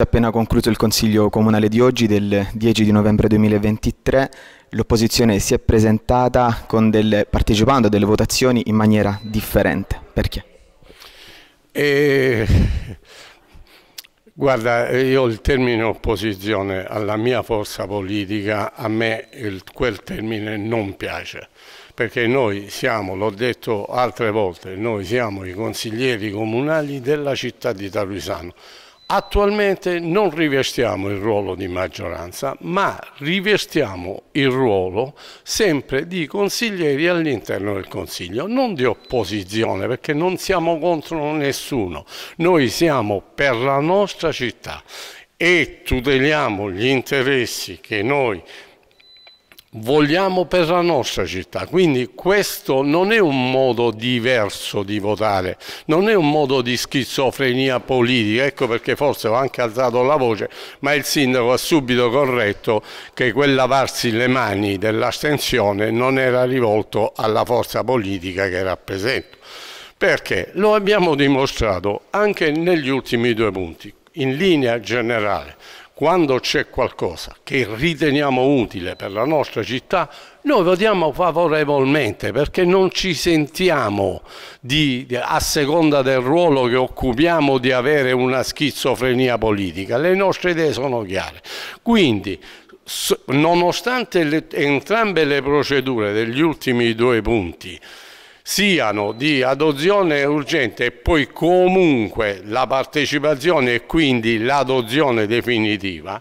appena concluso il Consiglio Comunale di oggi del 10 di novembre 2023 l'opposizione si è presentata delle, partecipando a delle votazioni in maniera differente. Perché? Eh, guarda, io il termine opposizione alla mia forza politica, a me il, quel termine non piace perché noi siamo, l'ho detto altre volte, noi siamo i consiglieri comunali della città di Taruisano Attualmente non rivestiamo il ruolo di maggioranza, ma rivestiamo il ruolo sempre di consiglieri all'interno del Consiglio, non di opposizione, perché non siamo contro nessuno, noi siamo per la nostra città e tuteliamo gli interessi che noi vogliamo per la nostra città. Quindi questo non è un modo diverso di votare, non è un modo di schizofrenia politica, ecco perché forse ho anche alzato la voce, ma il sindaco ha subito corretto che quel lavarsi le mani dell'astensione non era rivolto alla forza politica che rappresento. Perché lo abbiamo dimostrato anche negli ultimi due punti, in linea generale quando c'è qualcosa che riteniamo utile per la nostra città, noi votiamo favorevolmente perché non ci sentiamo di, di, a seconda del ruolo che occupiamo di avere una schizofrenia politica. Le nostre idee sono chiare. Quindi, nonostante le, entrambe le procedure degli ultimi due punti, siano di adozione urgente e poi comunque la partecipazione e quindi l'adozione definitiva,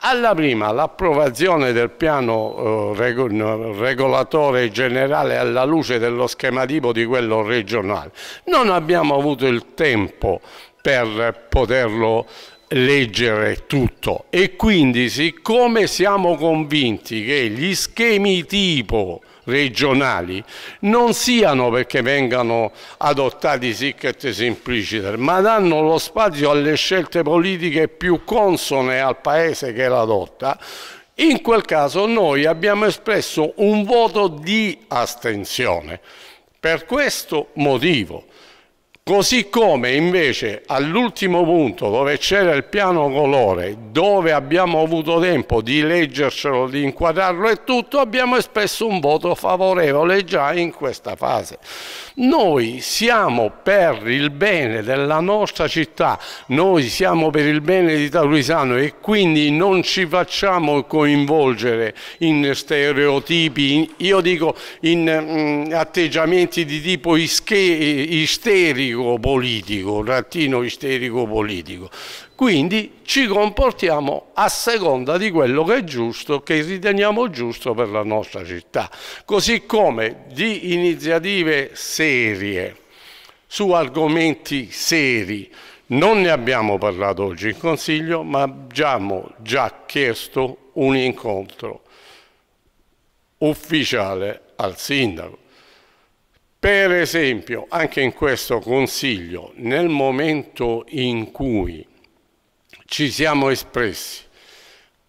alla prima l'approvazione del piano eh, regolatore generale alla luce dello schema tipo di quello regionale. Non abbiamo avuto il tempo per poterlo leggere tutto e quindi siccome siamo convinti che gli schemi tipo regionali non siano perché vengano adottati sic et simpliciter, ma danno lo spazio alle scelte politiche più consone al Paese che l'adotta, in quel caso noi abbiamo espresso un voto di astensione. Per questo motivo Così come invece all'ultimo punto dove c'era il piano colore, dove abbiamo avuto tempo di leggercelo, di inquadrarlo e tutto, abbiamo espresso un voto favorevole già in questa fase. Noi siamo per il bene della nostra città, noi siamo per il bene di Taruisano e quindi non ci facciamo coinvolgere in stereotipi, in, io dico in mm, atteggiamenti di tipo isterico, isterico politico, un rattino isterico politico. Quindi ci comportiamo a seconda di quello che è giusto, che riteniamo giusto per la nostra città. Così come di iniziative serie, su argomenti seri, non ne abbiamo parlato oggi in Consiglio, ma abbiamo già chiesto un incontro ufficiale al Sindaco. Per esempio, anche in questo Consiglio, nel momento in cui ci siamo espressi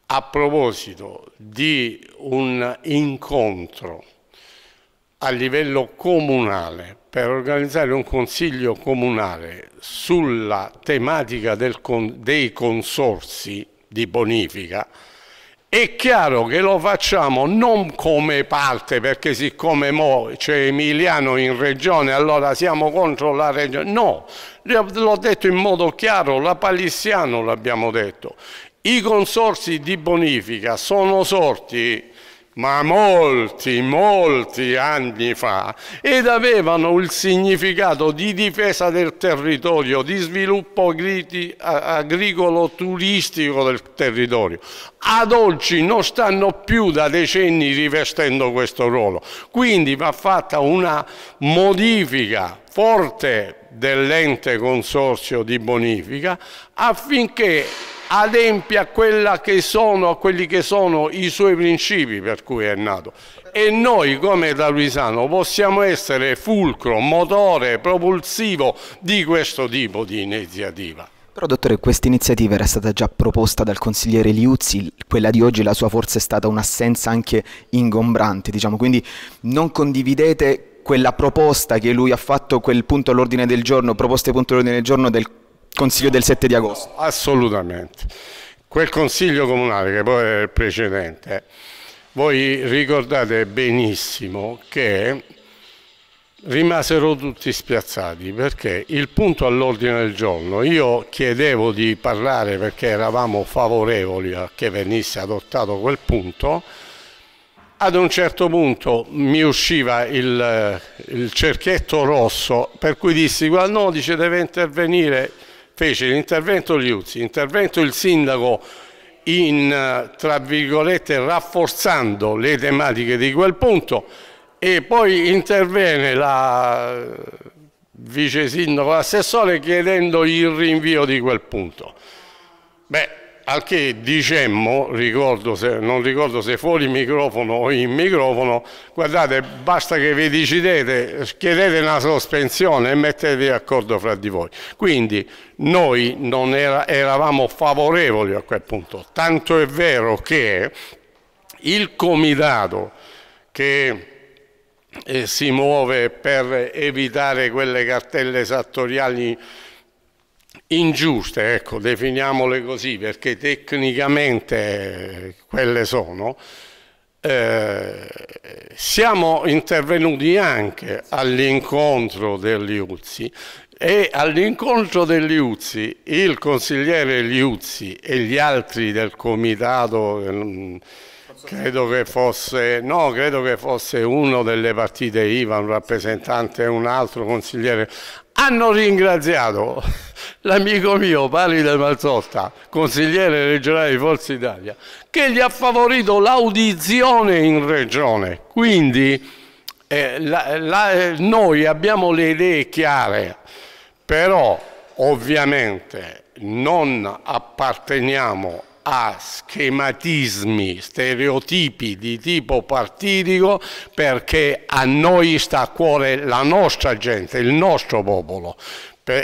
a proposito di un incontro a livello comunale per organizzare un consiglio comunale sulla tematica del, dei consorsi di bonifica, è chiaro che lo facciamo non come parte, perché siccome mo c'è Emiliano in regione, allora siamo contro la regione. No, l'ho detto in modo chiaro, la Palissiano l'abbiamo detto. I consorsi di bonifica sono sorti ma molti, molti anni fa, ed avevano il significato di difesa del territorio, di sviluppo agricolo-turistico del territorio. Ad oggi non stanno più da decenni rivestendo questo ruolo, quindi va fatta una modifica forte dell'ente consorzio di bonifica affinché adempia che sono, a quelli che sono i suoi principi per cui è nato. E noi come da Luisano possiamo essere fulcro, motore, propulsivo di questo tipo di iniziativa. Però dottore, questa iniziativa era stata già proposta dal consigliere Liuzzi, quella di oggi la sua forza è stata un'assenza anche ingombrante, diciamo, quindi non condividete quella proposta che lui ha fatto, quel punto all'ordine del giorno, proposte punto all'ordine del giorno del Consiglio del 7 di agosto. assolutamente. Quel Consiglio Comunale, che poi è il precedente, voi ricordate benissimo che rimasero tutti spiazzati perché il punto all'ordine del giorno io chiedevo di parlare perché eravamo favorevoli a che venisse adottato quel punto ad un certo punto mi usciva il, il cerchietto rosso per cui dissi no dice deve intervenire fece l'intervento Liuzzi, intervento il sindaco in, eh, tra virgolette, rafforzando le tematiche di quel punto e poi interviene la eh, vice sindaco assessore chiedendo il rinvio di quel punto. Beh, al che dicemmo, ricordo se, non ricordo se fuori microfono o in microfono, guardate, basta che vi decidete, chiedete una sospensione e mettetevi d'accordo fra di voi. Quindi noi non era, eravamo favorevoli a quel punto, tanto è vero che il comitato che eh, si muove per evitare quelle cartelle sattoriali ingiuste, ecco, definiamole così, perché tecnicamente quelle sono, eh, siamo intervenuti anche all'incontro dell'Iuzzi e all'incontro degli Uzzi il consigliere Liuzzi e gli altri del comitato mm, credo, che fosse, no, credo che fosse uno delle partite IVA un rappresentante un altro consigliere hanno ringraziato l'amico mio Paride Mazzotta, consigliere regionale di Forza Italia, che gli ha favorito l'audizione in regione. Quindi eh, la, la, noi abbiamo le idee chiare, però ovviamente non apparteniamo a schematismi, stereotipi di tipo partitico perché a noi sta a cuore la nostra gente, il nostro popolo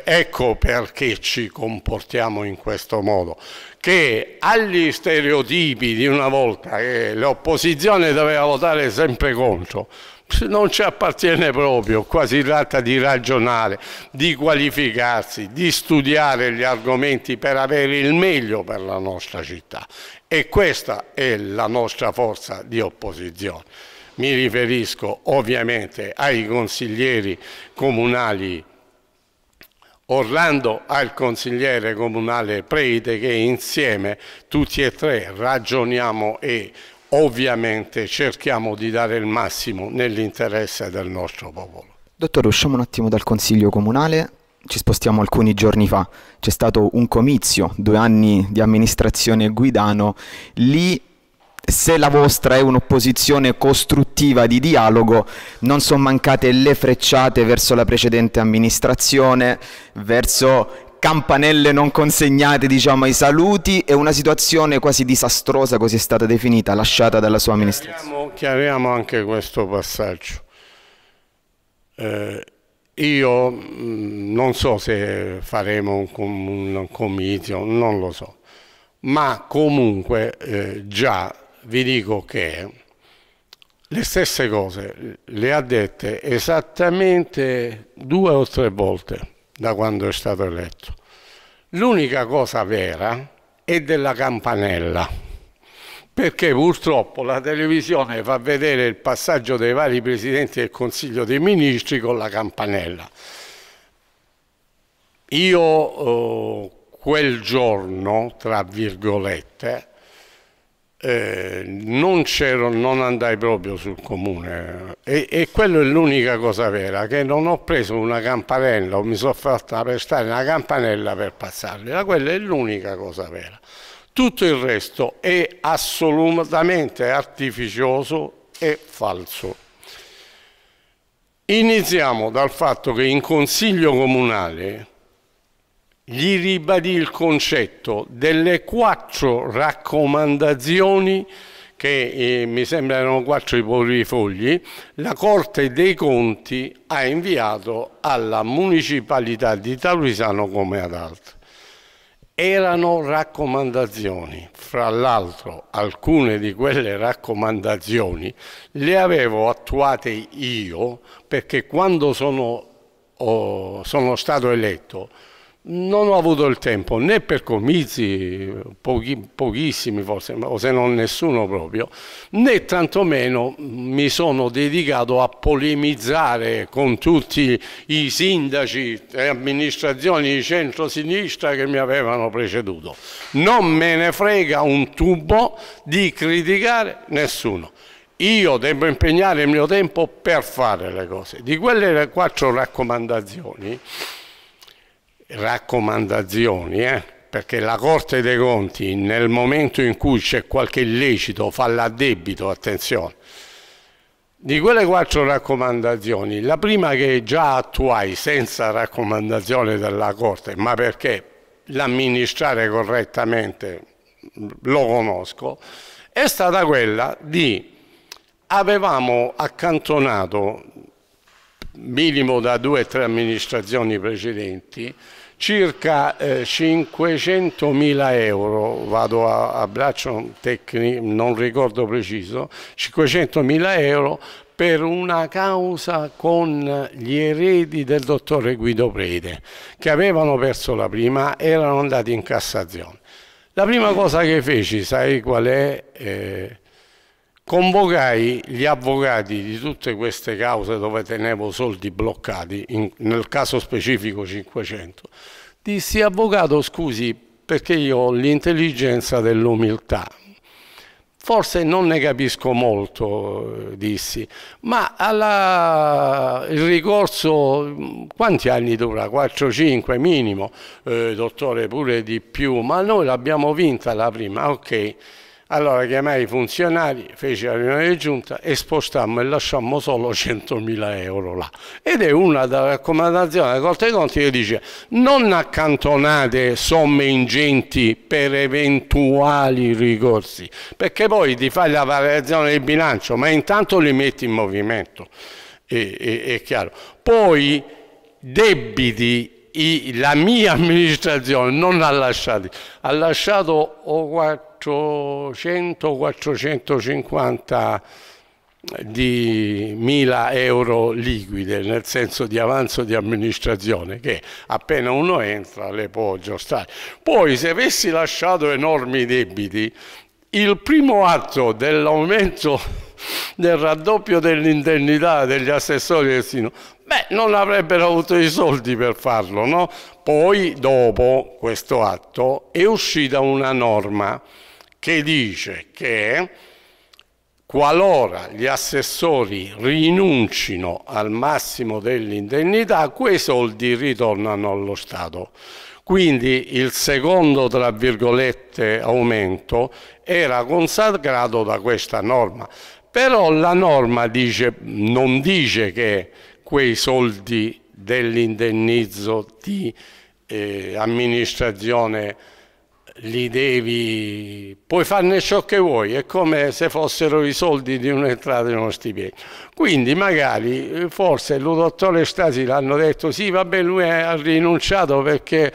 ecco perché ci comportiamo in questo modo, che agli stereotipi di una volta che l'opposizione doveva votare sempre contro, non ci appartiene proprio, qua si tratta di ragionare, di qualificarsi, di studiare gli argomenti per avere il meglio per la nostra città e questa è la nostra forza di opposizione. Mi riferisco ovviamente ai consiglieri comunali Orlando al consigliere comunale Preide che insieme tutti e tre ragioniamo e ovviamente cerchiamo di dare il massimo nell'interesse del nostro popolo. Dottore, usciamo un attimo dal Consiglio Comunale, ci spostiamo alcuni giorni fa, c'è stato un comizio, due anni di amministrazione Guidano, lì se la vostra è un'opposizione costruttiva di dialogo, non sono mancate le frecciate verso la precedente amministrazione, verso campanelle non consegnate diciamo, ai saluti e una situazione quasi disastrosa, così è stata definita, lasciata dalla sua amministrazione. Chiariamo, chiariamo anche questo passaggio. Eh, io mm, non so se faremo un, com un comizio, non lo so, ma comunque eh, già vi dico che le stesse cose le ha dette esattamente due o tre volte da quando è stato eletto. L'unica cosa vera è della campanella, perché purtroppo la televisione fa vedere il passaggio dei vari presidenti del Consiglio dei Ministri con la campanella. Io eh, quel giorno, tra virgolette, eh, non, non, andai proprio sul comune e, e quello è l'unica cosa vera che non ho preso una campanella o mi sono fatta prestare una campanella per passargliela quella è l'unica cosa vera tutto il resto è assolutamente artificioso e falso iniziamo dal fatto che in consiglio comunale gli ribadì il concetto delle quattro raccomandazioni che eh, mi sembrano quattro i fogli, la Corte dei Conti ha inviato alla municipalità di Taluisano come ad altri. Erano raccomandazioni, fra l'altro alcune di quelle raccomandazioni le avevo attuate io perché quando sono, oh, sono stato eletto non ho avuto il tempo né per comizi, pochi, pochissimi forse, o se non nessuno proprio, né tantomeno mi sono dedicato a polemizzare con tutti i sindaci e amministrazioni di centro-sinistra che mi avevano preceduto. Non me ne frega un tubo di criticare nessuno. Io devo impegnare il mio tempo per fare le cose. Di quelle quattro raccomandazioni raccomandazioni, eh? perché la Corte dei Conti nel momento in cui c'è qualche illecito fa l'addebito, attenzione. Di quelle quattro raccomandazioni, la prima che già attuai senza raccomandazione della Corte, ma perché l'amministrare correttamente lo conosco, è stata quella di avevamo accantonato minimo da due o tre amministrazioni precedenti, circa eh, 500 mila euro, vado a, a braccio tecnico, non ricordo preciso, 500 mila euro per una causa con gli eredi del dottore Guido Prede, che avevano perso la prima, erano andati in Cassazione. La prima cosa che feci, sai qual è? Eh, Convocai gli avvocati di tutte queste cause dove tenevo soldi bloccati, in, nel caso specifico 500. Dissi, avvocato, scusi, perché io ho l'intelligenza dell'umiltà. Forse non ne capisco molto, dissi, ma alla... il ricorso quanti anni dura? 4-5 minimo, eh, dottore pure di più, ma noi l'abbiamo vinta la prima, ok. Allora chiamai i funzionari, feci la riunione di giunta e spostammo e lasciammo solo 100.000 euro là. Ed è una delle raccomandazioni della Corte dei Conti che dice non accantonate somme ingenti per eventuali ricorsi, perché poi ti fai la variazione del bilancio, ma intanto li metti in movimento, è, è, è chiaro. Poi debiti la mia amministrazione non ha lasciato, ha lasciato o oh, 400-450 di mila euro liquide nel senso di avanzo di amministrazione che appena uno entra le può giostrare poi se avessi lasciato enormi debiti il primo atto dell'aumento del raddoppio dell'indennità degli assessori del Sino beh non avrebbero avuto i soldi per farlo no? poi dopo questo atto è uscita una norma che dice che qualora gli assessori rinuncino al massimo dell'indennità, quei soldi ritornano allo Stato. Quindi il secondo, tra virgolette, aumento era consacrato da questa norma. Però la norma dice, non dice che quei soldi dell'indennizzo di eh, amministrazione li devi, puoi farne ciò che vuoi, è come se fossero i soldi di un'entrata in uno stipendio. Quindi magari, eh, forse il dottore Stasi l'hanno detto, sì vabbè lui ha rinunciato perché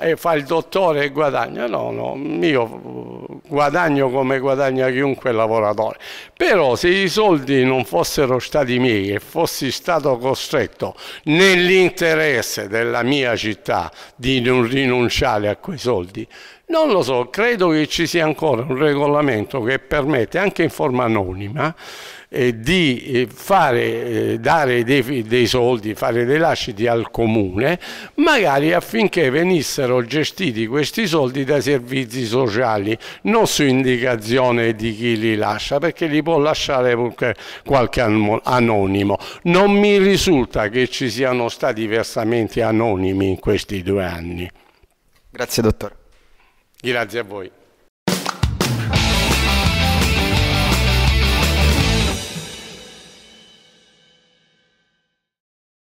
eh, fa il dottore e guadagna, no no, io eh, guadagno come guadagna chiunque lavoratore, però se i soldi non fossero stati miei e fossi stato costretto nell'interesse della mia città di non rinunciare a quei soldi, non lo so, credo che ci sia ancora un regolamento che permette anche in forma anonima eh, di eh, fare, eh, dare dei, dei, soldi, fare dei lasciti al comune, magari affinché venissero gestiti questi soldi dai servizi sociali, non su indicazione di chi li lascia, perché li può lasciare qualche anonimo. Non mi risulta che ci siano stati versamenti anonimi in questi due anni. Grazie dottore. Grazie a voi.